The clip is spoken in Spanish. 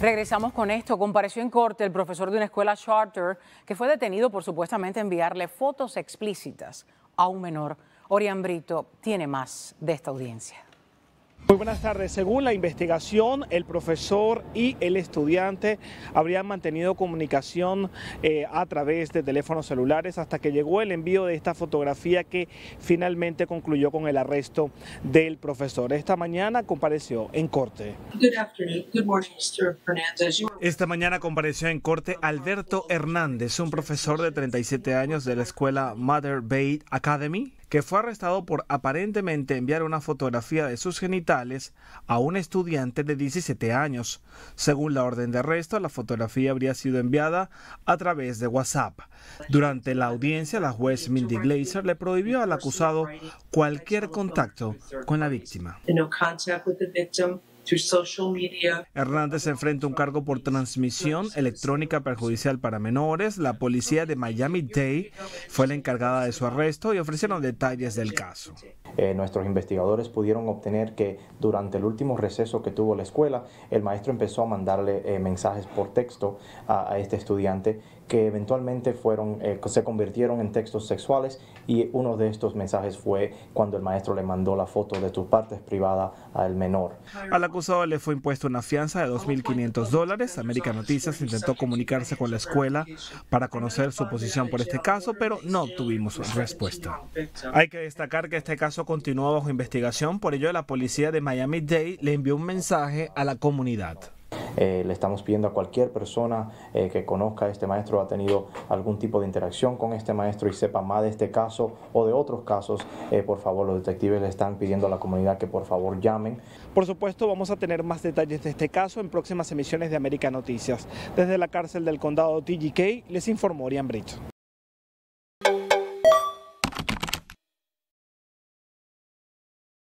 Regresamos con esto. Compareció en corte el profesor de una escuela charter que fue detenido por supuestamente enviarle fotos explícitas a un menor. Orián Brito tiene más de esta audiencia. Muy buenas tardes. Según la investigación, el profesor y el estudiante habrían mantenido comunicación eh, a través de teléfonos celulares hasta que llegó el envío de esta fotografía que finalmente concluyó con el arresto del profesor. Esta mañana compareció en corte. Esta mañana compareció en corte Alberto Hernández, un profesor de 37 años de la escuela Mother Bay Academy que fue arrestado por aparentemente enviar una fotografía de sus genitales a un estudiante de 17 años. Según la orden de arresto, la fotografía habría sido enviada a través de WhatsApp. Durante la audiencia, la juez Mindy Glazer le prohibió al acusado cualquier contacto con la víctima social media. Hernández enfrenta un cargo por transmisión electrónica perjudicial para menores. La policía de Miami-Dade fue la encargada de su arresto y ofrecieron detalles del caso. Eh, nuestros investigadores pudieron obtener que durante el último receso que tuvo la escuela, el maestro empezó a mandarle eh, mensajes por texto a, este estudiante que eventualmente fueron, eh, se convirtieron en textos sexuales y uno de estos mensajes fue cuando el maestro le mandó la foto de tus partes privadas al menor acusado le fue impuesto una fianza de 2.500 dólares. América Noticias intentó comunicarse con la escuela para conocer su posición por este caso, pero no obtuvimos respuesta. Hay que destacar que este caso continúa bajo investigación, por ello la policía de Miami Dade le envió un mensaje a la comunidad. Eh, le estamos pidiendo a cualquier persona eh, que conozca a este maestro, ha tenido algún tipo de interacción con este maestro y sepa más de este caso o de otros casos, eh, por favor, los detectives le están pidiendo a la comunidad que por favor llamen. Por supuesto, vamos a tener más detalles de este caso en próximas emisiones de América Noticias. Desde la cárcel del condado TGK, les informó Orián Brito.